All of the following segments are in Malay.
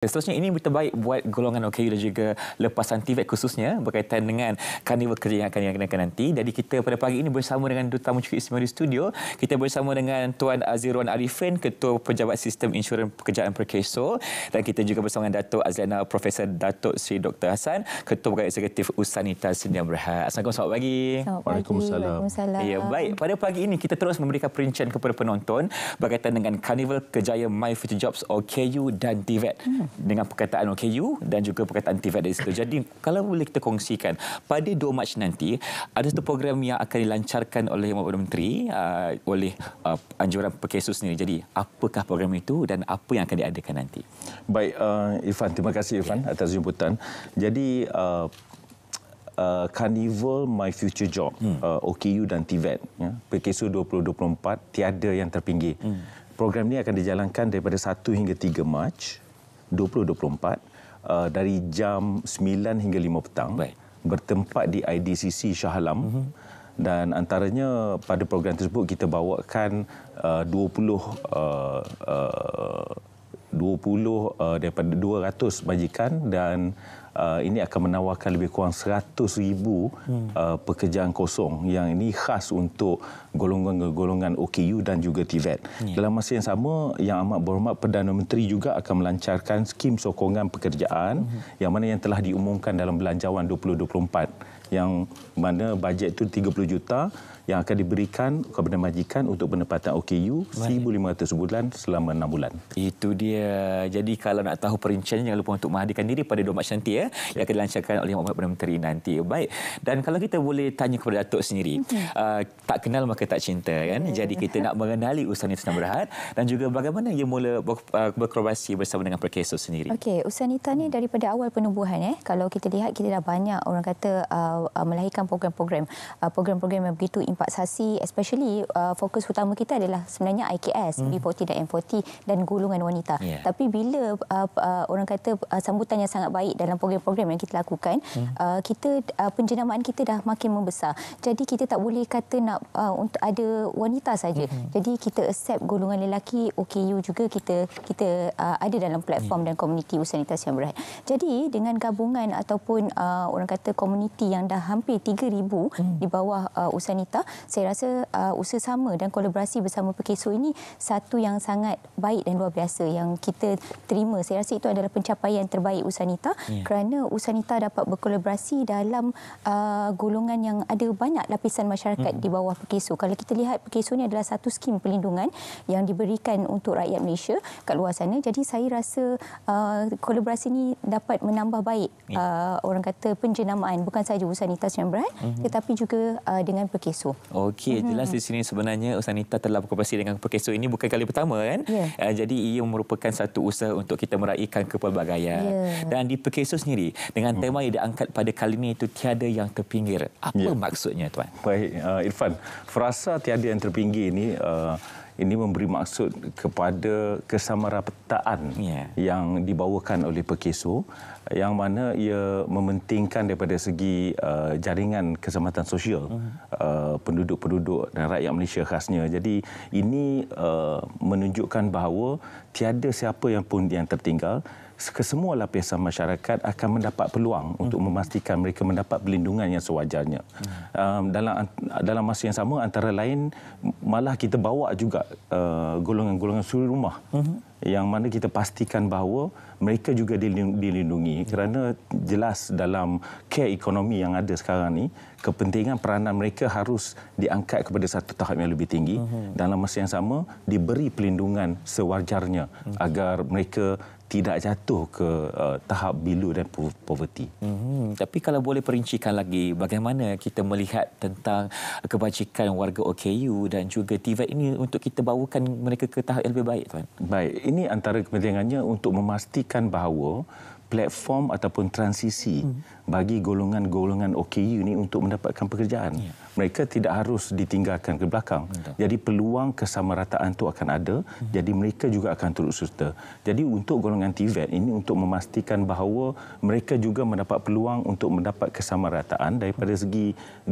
Seterusnya ini berita baik buat golongan OKU dan juga lepasan TVET khususnya berkaitan dengan karnival kerja yang akan dikenakan nanti. Jadi kita pada pagi ini bersama dengan Duta Mucuk Istimewa di studio. Kita bersama dengan Tuan Azirwan Arifin, Ketua Pejabat Sistem Insurans Pekerjaan Perkeso. Dan kita juga bersama dengan Dato' Azlana, Profesor Dato' Sri Dr. Hasan, Ketua Pegawai Eksekutif Usanita Sendian Berhad. Assalamualaikum, selamat pagi. Selamat pagi. Waalaikumsalam. Waalaikumsalam. Ya, baik, pada pagi ini kita terus memberikan perincian kepada penonton berkaitan dengan karnival kerjaya My Future Jobs OKU dan TVET. Hmm dengan perkataan OKU dan juga perkataan TVET dari situ. Jadi kalau boleh kita kongsikan, pada 2 Mac nanti, ada satu program yang akan dilancarkan oleh Yang Perdana Menteri uh, oleh uh, anjuran Perkesus sendiri. Jadi apakah program itu dan apa yang akan diadakan nanti? Baik, uh, Irfan. Terima kasih Irfan yeah. atas jemputan. Jadi uh, Uh, Carnival My Future Job, hmm. uh, OKU dan TVET, ya, PKSU 2024, tiada yang terpinggir. Hmm. Program ini akan dijalankan daripada 1 hingga 3 Mac 2024 uh, dari jam 9 hingga 5 petang Baik. bertempat di IDCC Shah Alam mm-hmm. dan antaranya pada program tersebut kita bawakan uh, 20 uh, uh, 20 uh, daripada 200 majikan dan Uh, ini akan menawarkan lebih kurang 100,000 hmm. uh, pekerjaan kosong yang ini khas untuk golongan-golongan OKU dan juga TVET. Hmm. E ya. Dalam masa yang sama, yang amat berhormat Perdana Menteri juga akan melancarkan skim sokongan pekerjaan hmm. yang mana yang telah diumumkan dalam belanjawan 2024 yang mana bajet itu 30 juta yang akan diberikan kepada majikan untuk pendapatan OKU Baik. 1500 bulan selama 6 bulan. Itu dia. Jadi kalau nak tahu perinciannya jangan lupa untuk menghadirkan diri pada Mac nanti ya okay. yang akan dilancarkan oleh Muhammad Perdana Menteri nanti. Baik. Dan kalau kita boleh tanya kepada Datuk sendiri, okay. uh, tak kenal maka tak cinta kan. Yeah. Jadi kita nak mengenali Usani Tan Berhad dan juga bagaimana ia mula uh, berkolaborasi bersama dengan Perkeso sendiri. Okey, usaha Nita ni daripada awal penubuhan eh. Kalau kita lihat kita dah banyak orang kata uh, uh melahirkan program-program uh, program-program yang begitu impak impaksasi especially uh, fokus utama kita adalah sebenarnya IKS hmm. B40 dan M40 dan gulungan wanita. Yeah. Tapi bila uh, uh, orang kata uh, sambutan yang sangat baik dalam program program-program yang kita lakukan, hmm. uh, kita uh, penjenamaan kita dah makin membesar. Jadi kita tak boleh kata nak uh, untuk ada wanita saja. Hmm. Jadi kita accept golongan lelaki OKU juga kita kita uh, ada dalam platform hmm. dan komuniti usanitas yang berat. Jadi dengan gabungan ataupun uh, orang kata komuniti yang dah hampir 3000 hmm. di bawah uh, usanita, saya rasa uh, usaha sama dan kolaborasi bersama Pekeso ini satu yang sangat baik dan luar biasa yang kita terima. Saya rasa itu adalah pencapaian terbaik usanita. Hmm kerana Usanita dapat berkolaborasi dalam uh, golongan yang ada banyak lapisan masyarakat hmm. di bawah Pekeso. Kalau kita lihat Pekeso ini adalah satu skim perlindungan yang diberikan untuk rakyat Malaysia kat luar sana. Jadi saya rasa uh, kolaborasi ini dapat menambah baik ya. uh, orang kata penjenamaan bukan sahaja Usanita Sembran hmm. tetapi juga uh, dengan Pekeso. Okey, mhm. jelas di sini sebenarnya Usanita telah berkolaborasi dengan Pekeso ini bukan kali pertama kan? Yeah. Uh, jadi ia merupakan satu usaha untuk kita meraihkan kepelbagaian. Yeah. Dan di Pekeso ini sendiri dengan hmm. tema hmm. yang diangkat pada kali ini itu tiada yang terpinggir. Apa ya. maksudnya tuan? Baik, uh, Irfan, frasa tiada yang terpinggir ini uh, ini memberi maksud kepada kesamarataan yeah. yang dibawakan oleh Pekeso yang mana ia mementingkan daripada segi uh, jaringan keselamatan sosial uh-huh. uh, penduduk-penduduk dan rakyat Malaysia khasnya. Jadi ini uh, menunjukkan bahawa tiada siapa yang pun yang tertinggal kesemua lapisan masyarakat akan mendapat peluang hmm. untuk memastikan mereka mendapat perlindungan yang sewajarnya. Hmm. Um, dalam dalam masa yang sama antara lain malah kita bawa juga uh, golongan-golongan suri rumah hmm. yang mana kita pastikan bahawa mereka juga dilindungi hmm. kerana jelas dalam care ekonomi yang ada sekarang ni kepentingan peranan mereka harus diangkat kepada satu tahap yang lebih tinggi hmm. dalam masa yang sama diberi perlindungan sewajarnya hmm. agar mereka tidak jatuh ke uh, tahap bilu dan poverty. Mm-hmm. Tapi kalau boleh perincikan lagi bagaimana kita melihat tentang kebajikan warga OKU dan juga TVET ini untuk kita bawakan mereka ke tahap yang lebih baik tuan. Baik, ini antara kepentingannya untuk memastikan bahawa platform ataupun transisi mm-hmm. bagi golongan-golongan OKU ini untuk mendapatkan pekerjaan. Yeah mereka tidak harus ditinggalkan ke belakang. Betul. Jadi peluang kesamarataan itu akan ada. Hmm. Jadi mereka juga akan turut serta. Jadi untuk golongan Tibet ini untuk memastikan bahawa mereka juga mendapat peluang untuk mendapat kesamarataan daripada hmm. segi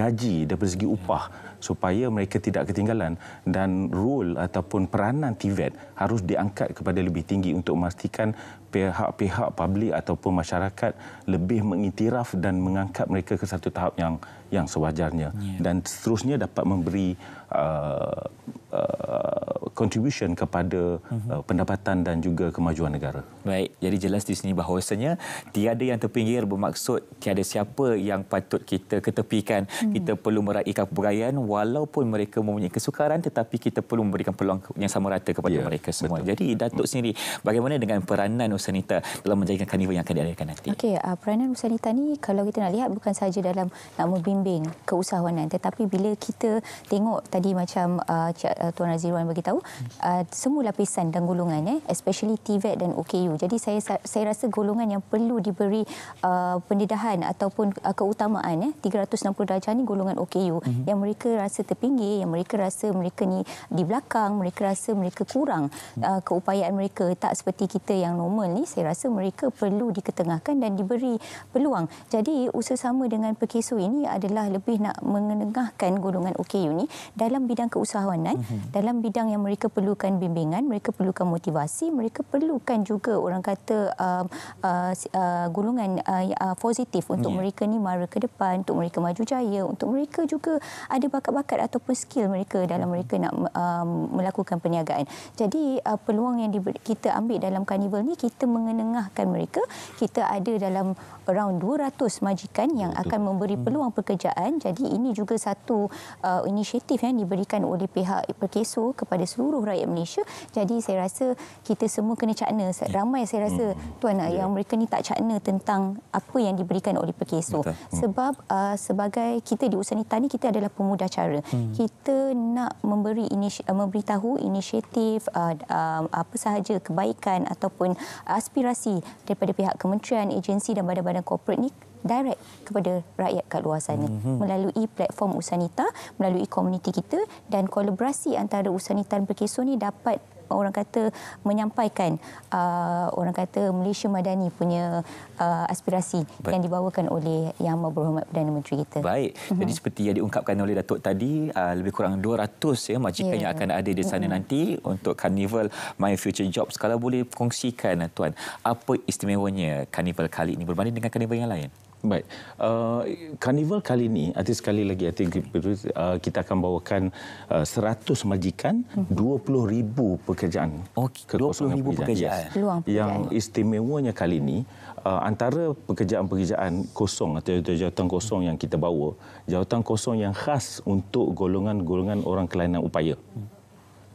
gaji, daripada segi ya. upah supaya mereka tidak ketinggalan dan role ataupun peranan Tibet harus diangkat kepada lebih tinggi untuk memastikan pihak-pihak publik ataupun masyarakat lebih mengiktiraf dan mengangkat mereka ke satu tahap yang yang sewajarnya yeah. dan seterusnya dapat memberi Uh, uh, contribution kepada uh, pendapatan dan juga kemajuan negara. Baik, jadi jelas di sini bahawasanya tiada yang terpinggir bermaksud tiada siapa yang patut kita ketepikan. Hmm. Kita perlu meraihkan kebudayaan walaupun mereka mempunyai kesukaran tetapi kita perlu memberikan peluang yang sama rata kepada yeah, mereka semua. Betul. Jadi Datuk sendiri bagaimana dengan peranan Usanita dalam menjadikan karnival yang akan diadakan nanti? Okey, uh, peranan Usanita ni kalau kita nak lihat bukan saja dalam nak membimbing keusahawanan tetapi bila kita tengok tadi tadi macam uh, Cik, uh, Tuan Raziwan beritahu, uh, semua lapisan dan golongan, eh, especially TVET dan OKU. Jadi saya saya rasa golongan yang perlu diberi uh, pendedahan ataupun uh, keutamaan, eh, 360 darjah ni golongan OKU. Mm -hmm. Yang mereka rasa terpinggir, yang mereka rasa mereka ni di belakang, mereka rasa mereka kurang mhm. uh, keupayaan mereka. Tak seperti kita yang normal ni, saya rasa mereka perlu diketengahkan dan diberi peluang. Jadi usaha sama dengan PKSU ini adalah lebih nak mengenengahkan golongan OKU ni dan dalam bidang keusahawanan, mm-hmm. dalam bidang yang mereka perlukan bimbingan, mereka perlukan motivasi, mereka perlukan juga orang kata um, uh, uh, gulungan uh, ya, uh, positif untuk yeah. mereka ni mara ke depan, untuk mereka maju jaya, untuk mereka juga ada bakat-bakat ataupun skill mereka dalam mereka nak um, melakukan perniagaan. Jadi uh, peluang yang diber- kita ambil dalam karnival ni kita mengenengahkan mereka. Kita ada dalam around 200 majikan yang akan memberi hmm. peluang pekerjaan. Jadi ini juga satu uh, inisiatif yang diberikan oleh pihak Perkeso kepada seluruh rakyat Malaysia. Jadi saya rasa kita semua kena cakna. Ya. Ramai saya rasa hmm. tuan yeah. yang mereka ni tak cakna tentang apa yang diberikan oleh Perkeso. Hmm. Sebab uh, sebagai kita di usaha nita ni kita adalah pemuda cara. Hmm. Kita nak memberi inis- uh, memberitahu inisiatif uh, uh, apa sahaja kebaikan ataupun aspirasi daripada pihak kementerian, agensi dan badan-badan korporat ni direct kepada rakyat kat luar sana mm-hmm. melalui platform Usanita, melalui komuniti kita dan kolaborasi antara Usanita dan Perkeso ni dapat orang kata menyampaikan uh, orang kata Malaysia Madani punya uh, aspirasi Baik. yang dibawakan oleh Yang Maha Berhormat Perdana Menteri kita. Baik. Mm-hmm. Jadi seperti yang diungkapkan oleh Datuk tadi, uh, lebih kurang 200 ya majikan yeah. yang ya. akan ada di sana mm-hmm. nanti untuk Carnival My Future Jobs. Kalau boleh kongsikan tuan, apa istimewanya Carnival kali ini berbanding dengan Carnival yang lain? Baik. Eh, karnival kali ini, artinya sekali lagi, artinya uh, eh, kita akan bawakan uh, eh, 100 majikan, mhm. uh-huh. 20 ribu pekerjaan. Oh, 20 ribu pekerjaan. pekerjaan. Yes. Luang pekerjaan. Yang istimewanya kali ini, uh, antara pekerjaan-pekerjaan kosong atau jawatan kosong uh-huh. yang kita bawa, jawatan kosong yang khas untuk golongan-golongan orang kelainan upaya uh-huh.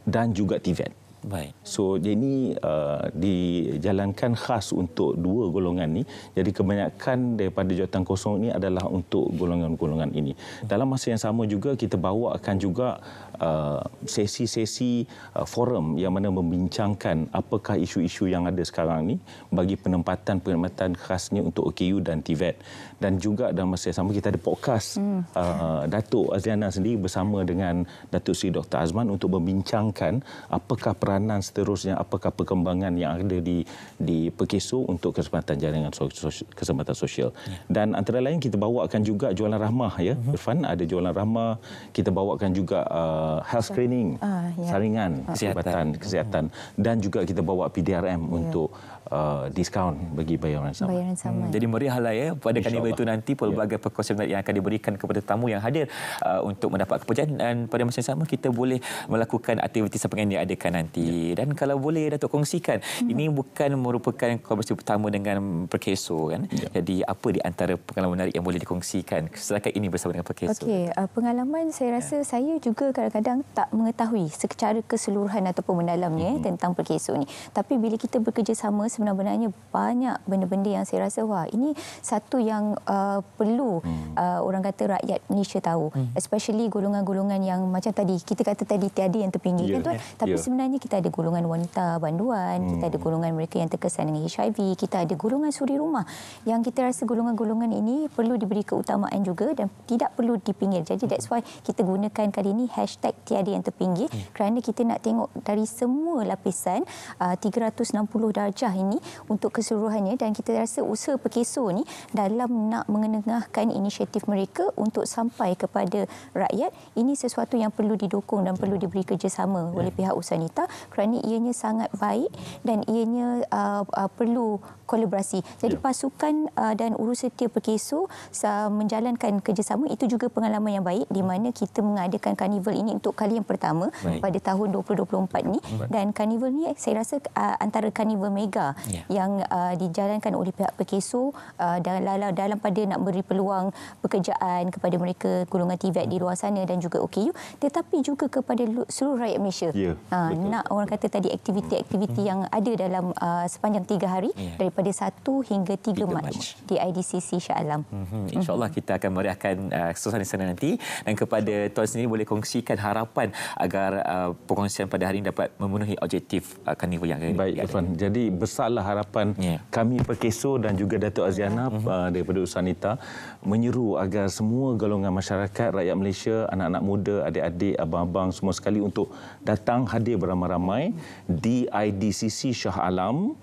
dan juga TVET. uh Baik. So jadi ini uh, dijalankan khas untuk dua golongan ni. Jadi kebanyakan daripada jawatan kosong ni adalah untuk golongan-golongan ini. Dalam masa yang sama juga kita bawakan juga uh, sesi-sesi uh, forum yang mana membincangkan apakah isu-isu yang ada sekarang ni bagi penempatan-penempatan khasnya untuk OKU dan TVET. E dan juga dalam masa yang sama kita ada podcast hmm. uh, Datuk Azliana sendiri bersama dengan Datuk Seri Dr. Azman untuk membincangkan apakah peranan seterusnya apakah perkembangan yang ada di di Pekesu untuk kesempatan jaringan sos, kesempatan sosial. Yeah. Dan antara lain kita bawakan juga jualan rahmah ya. Mm-hmm. Irfan ada jualan rahmah, kita bawakan juga uh, health screening, uh, ah, yeah. saringan uh, kesihatan, kesihatan, mhm. kesihatan dan juga kita bawa PDRM yeah. untuk uh, diskaun bagi bayaran sama. Bayaran sama hmm. ya. Jadi merihlah ya pada kanibal itu nanti ya. pelbagai yeah. perkongsian yang akan diberikan kepada tamu yang hadir uh, untuk mendapat kepercayaan dan pada masa yang sama kita boleh melakukan aktiviti sepanjang yang diadakan nanti hati ya. dan kalau boleh Datuk kongsikan hmm. ini bukan merupakan kolaborasi pertama dengan Perkeso kan ya. jadi apa di antara pengalaman menarik yang boleh dikongsikan setakat ini bersama dengan Perkeso okey uh, pengalaman saya rasa ya. saya juga kadang-kadang tak mengetahui secara keseluruhan ataupun mendalamnya hmm. tentang Perkeso ni tapi bila kita bekerjasama sebenarnya banyak benda-benda yang saya rasa wah ini satu yang uh, perlu hmm. uh, orang kata rakyat Malaysia tahu hmm. especially golongan-golongan yang macam tadi kita kata tadi tiada yang terpinggir yeah. kan tuan ya. tapi yeah. sebenarnya kita ada golongan wanita banduan, hmm. kita ada hmm. golongan mereka yang terkesan dengan HIV, kita ada golongan suri rumah. Yang kita rasa golongan-golongan ini perlu diberi keutamaan juga dan tidak perlu dipinggir. Jadi that's why kita gunakan kali ini hashtag tiada yang terpinggir hmm. kerana kita nak tengok dari semua lapisan 360 uh, darjah ini untuk keseluruhannya dan kita rasa usaha pekeso ni dalam nak mengenengahkan inisiatif mereka untuk sampai kepada rakyat ini sesuatu yang perlu didukung dan perlu diberi kerjasama oleh ya. pihak usaha wanita kerana ianya sangat baik dan ianya uh, uh, perlu kolaborasi. Jadi ya. pasukan uh, dan urus setia perkeso uh, menjalankan kerjasama itu juga pengalaman yang baik di mana kita mengadakan karnival ini untuk kali yang pertama baik. pada tahun 2024 ni dan karnival ni saya rasa uh, antara karnival mega ya. yang uh, dijalankan oleh pihak perkeso uh, dalam dalam pada nak beri peluang pekerjaan kepada mereka golongan TVET di luar sana dan juga OKU tetapi juga kepada seluruh rakyat Malaysia. Ya, uh, nak orang kata tadi aktiviti-aktiviti hmm. hmm. yang ada dalam uh, sepanjang tiga hari yeah. daripada 1 hingga 3, 3 Mac di IDCC Shah Alam. Hmm, hmm. hmm. InsyaAllah kita akan meriahkan uh, di sana nanti dan kepada tuan sendiri boleh kongsikan harapan agar uh, perkongsian pada hari ini dapat memenuhi objektif uh, karnival yang ada. Baik, tuan. Jadi besarlah harapan yeah. kami Perkeso dan juga Datuk Aziana hmm. uh, daripada Usanita menyeru agar semua golongan masyarakat, rakyat Malaysia, anak-anak muda, adik-adik, abang-abang semua sekali untuk datang hadir beramai-ramai ramai DIDCC Shah Alam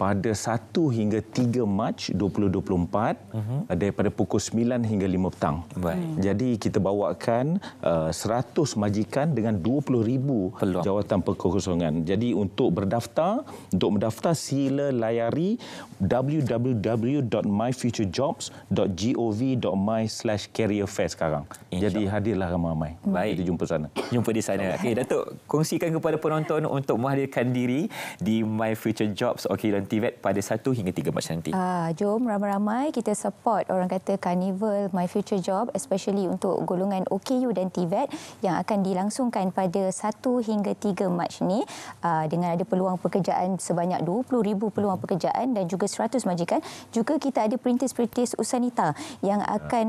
pada 1 hingga 3 Mac 2024 mm-hmm. daripada pukul 9 hingga 5 petang. Baik. Hmm. Jadi kita bawakan uh, 100 majikan dengan 20 ribu Peluang. jawatan perkosongan. Jadi untuk berdaftar, untuk mendaftar sila layari www.myfuturejobs.gov.my slash careerfair sekarang. Insya. Jadi hadirlah ramai-ramai. Baik. Kita jumpa sana. Jumpa di sana. Okay, Datuk, kongsikan kepada penonton untuk menghadirkan diri di My Future Jobs. Okay, dan Multivet pada 1 hingga 3 Mac nanti. Ah, jom ramai-ramai kita support orang kata Carnival My Future Job especially untuk golongan OKU dan TVET yang akan dilangsungkan pada 1 hingga 3 Mac ni ah, dengan ada peluang pekerjaan sebanyak 20,000 peluang pekerjaan dan juga 100 majikan. Juga kita ada perintis-perintis Usanita yang akan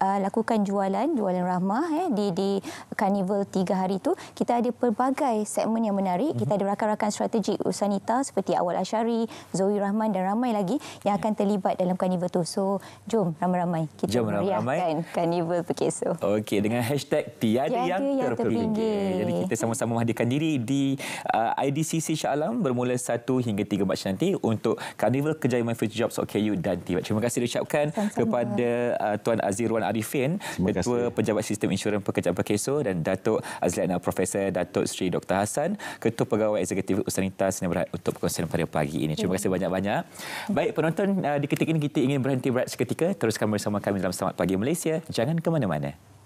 melakukan ah, jualan, jualan ramah eh, di, di Carnival 3 hari itu. Kita ada pelbagai segmen yang menarik. Kita ada rakan-rakan strategik Usanita seperti Awal Asyari, Zoe Rahman dan ramai lagi yang akan terlibat dalam karnival tu. So, jom ramai-ramai kita jom meriahkan karnival so. Okey, dengan hashtag tiada, tiada yang, yang terpinggir. Jadi kita sama-sama menghadirkan diri di uh, IDCC Shah Alam bermula 1 hingga 3 Mac nanti untuk karnival Kejayaan My Future Jobs OKU dan TIBA. Terima kasih diucapkan Sama-sama. kepada uh, Tuan Azirwan Arifin, Ketua Pejabat Sistem Insurans Pekerjaan so dan Datuk Azlina Profesor Datuk Sri Dr. Hassan, Ketua Pegawai Eksekutif Ustanita Sinar Berhad untuk perkongsian pada pagi ini. Terima Terima kasih banyak-banyak. Baik penonton, uh, di ketika ini kita ingin berhenti berat seketika. Teruskan bersama kami dalam Selamat Pagi Malaysia. Jangan ke mana-mana.